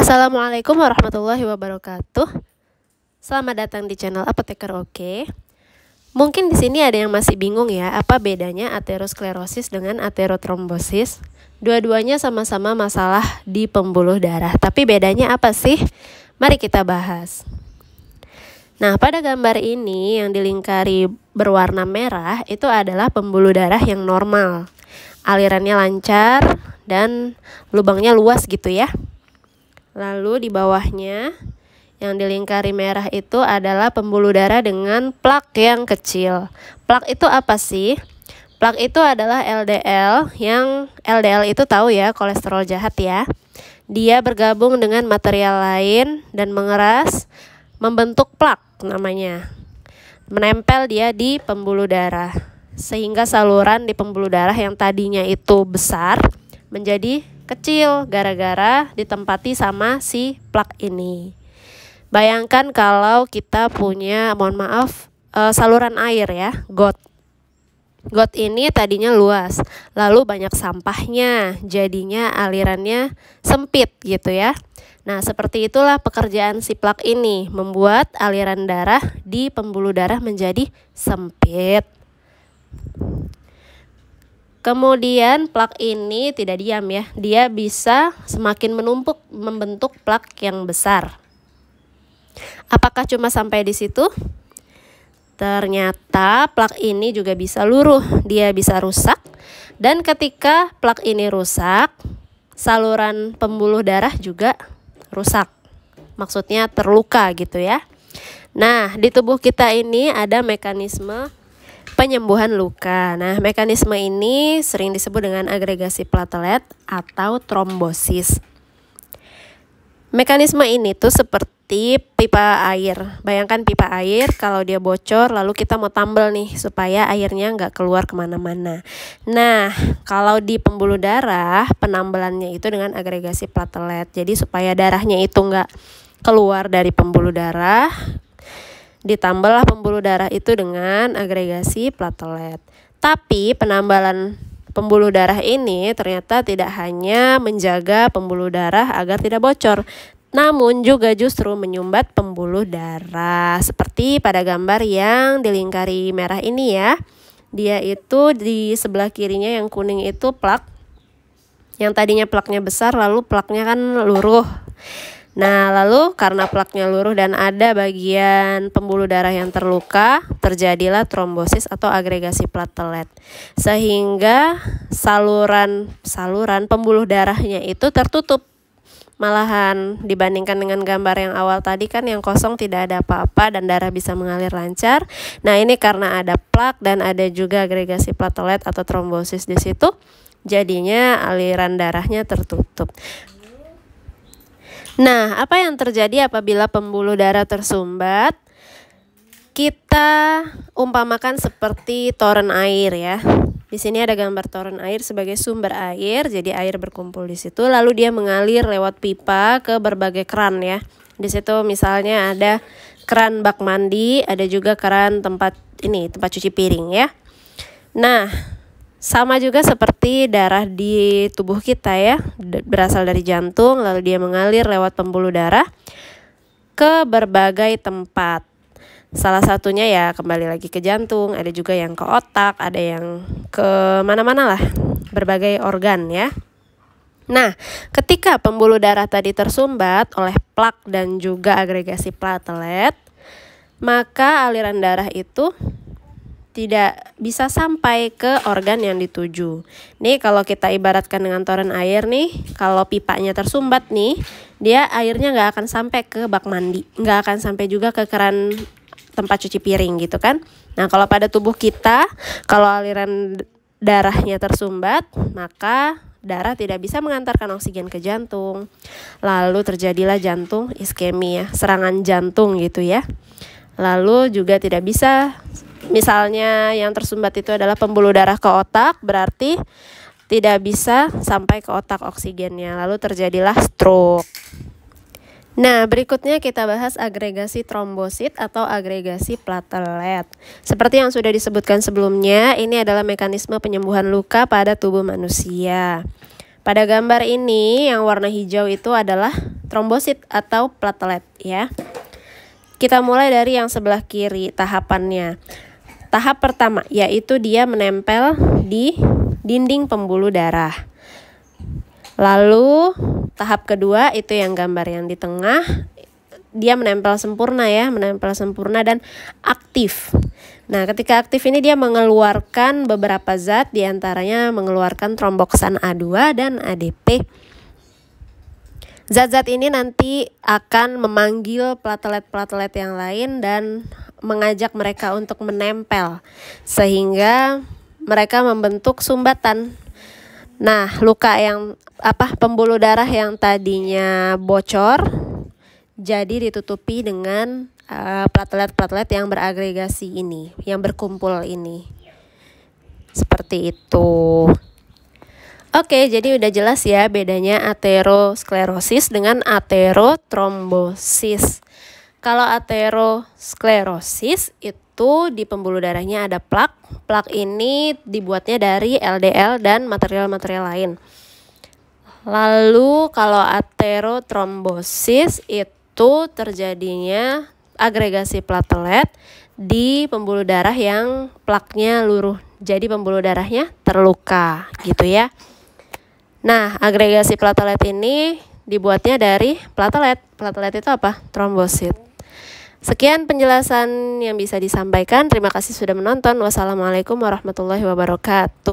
Assalamualaikum warahmatullahi wabarakatuh. Selamat datang di channel Apoteker Oke. Mungkin di sini ada yang masih bingung ya, apa bedanya aterosklerosis dengan aterotrombosis? Dua-duanya sama-sama masalah di pembuluh darah, tapi bedanya apa sih? Mari kita bahas. Nah, pada gambar ini yang dilingkari berwarna merah itu adalah pembuluh darah yang normal. Alirannya lancar dan lubangnya luas gitu ya. Lalu di bawahnya yang dilingkari merah itu adalah pembuluh darah dengan plak yang kecil. Plak itu apa sih? Plak itu adalah LDL yang LDL itu tahu ya kolesterol jahat ya. Dia bergabung dengan material lain dan mengeras membentuk plak namanya. Menempel dia di pembuluh darah sehingga saluran di pembuluh darah yang tadinya itu besar menjadi kecil gara-gara ditempati sama si plak ini. Bayangkan kalau kita punya, mohon maaf, uh, saluran air ya, got. Got ini tadinya luas, lalu banyak sampahnya, jadinya alirannya sempit gitu ya. Nah, seperti itulah pekerjaan si plak ini, membuat aliran darah di pembuluh darah menjadi sempit. Kemudian plak ini tidak diam ya, dia bisa semakin menumpuk membentuk plak yang besar. Apakah cuma sampai di situ? Ternyata plak ini juga bisa luruh, dia bisa rusak. Dan ketika plak ini rusak, saluran pembuluh darah juga rusak. Maksudnya terluka gitu ya. Nah, di tubuh kita ini ada mekanisme penyembuhan luka. Nah, mekanisme ini sering disebut dengan agregasi platelet atau trombosis. Mekanisme ini tuh seperti pipa air. Bayangkan pipa air kalau dia bocor lalu kita mau tambal nih supaya airnya nggak keluar kemana-mana. Nah kalau di pembuluh darah penambalannya itu dengan agregasi platelet. Jadi supaya darahnya itu nggak keluar dari pembuluh darah Ditambahlah pembuluh darah itu dengan agregasi platelet. Tapi penambalan pembuluh darah ini ternyata tidak hanya menjaga pembuluh darah agar tidak bocor, namun juga justru menyumbat pembuluh darah seperti pada gambar yang dilingkari merah ini ya. Dia itu di sebelah kirinya yang kuning itu plak. Yang tadinya plaknya besar lalu plaknya kan luruh. Nah, lalu karena plaknya luruh dan ada bagian pembuluh darah yang terluka, terjadilah trombosis atau agregasi platelet. Sehingga saluran saluran pembuluh darahnya itu tertutup Malahan dibandingkan dengan gambar yang awal tadi kan yang kosong tidak ada apa-apa dan darah bisa mengalir lancar. Nah, ini karena ada plak dan ada juga agregasi platelet atau trombosis di situ. Jadinya aliran darahnya tertutup. Nah, apa yang terjadi apabila pembuluh darah tersumbat? Kita umpamakan seperti toren air ya. Di sini ada gambar toren air sebagai sumber air, jadi air berkumpul di situ lalu dia mengalir lewat pipa ke berbagai keran ya. Di situ misalnya ada keran bak mandi, ada juga keran tempat ini, tempat cuci piring ya. Nah, sama juga seperti darah di tubuh kita ya, berasal dari jantung lalu dia mengalir lewat pembuluh darah ke berbagai tempat. Salah satunya ya kembali lagi ke jantung, ada juga yang ke otak, ada yang ke mana-mana lah, berbagai organ ya. Nah, ketika pembuluh darah tadi tersumbat oleh plak dan juga agregasi platelet, maka aliran darah itu tidak bisa sampai ke organ yang dituju. Nih kalau kita ibaratkan dengan toren air nih, kalau pipanya tersumbat nih, dia airnya nggak akan sampai ke bak mandi, nggak akan sampai juga ke keran tempat cuci piring gitu kan. Nah kalau pada tubuh kita, kalau aliran darahnya tersumbat, maka darah tidak bisa mengantarkan oksigen ke jantung. Lalu terjadilah jantung iskemia, serangan jantung gitu ya. Lalu juga tidak bisa misalnya yang tersumbat itu adalah pembuluh darah ke otak, berarti tidak bisa sampai ke otak oksigennya, lalu terjadilah stroke. Nah, berikutnya kita bahas agregasi trombosit atau agregasi platelet. Seperti yang sudah disebutkan sebelumnya, ini adalah mekanisme penyembuhan luka pada tubuh manusia. Pada gambar ini yang warna hijau itu adalah trombosit atau platelet ya. Kita mulai dari yang sebelah kiri tahapannya. Tahap pertama yaitu dia menempel di dinding pembuluh darah. Lalu tahap kedua itu yang gambar yang di tengah dia menempel sempurna ya, menempel sempurna dan aktif. Nah, ketika aktif ini dia mengeluarkan beberapa zat diantaranya mengeluarkan tromboksan A2 dan ADP. Zat-zat ini nanti akan memanggil platelet-platelet yang lain dan mengajak mereka untuk menempel sehingga mereka membentuk sumbatan. Nah, luka yang apa pembuluh darah yang tadinya bocor jadi ditutupi dengan eh, platelet-platelet uh, yang beragregasi ini, yang berkumpul ini. Seperti itu. Oke, jadi udah jelas ya bedanya aterosklerosis dengan aterotrombosis. Kalau aterosklerosis itu di pembuluh darahnya ada plak. Plak ini dibuatnya dari LDL dan material-material lain. Lalu kalau aterotrombosis itu terjadinya agregasi platelet di pembuluh darah yang plaknya luruh. Jadi pembuluh darahnya terluka gitu ya. Nah, agregasi platelet ini dibuatnya dari platelet. Platelet itu apa? Trombosit. Sekian penjelasan yang bisa disampaikan. Terima kasih sudah menonton. Wassalamualaikum warahmatullahi wabarakatuh.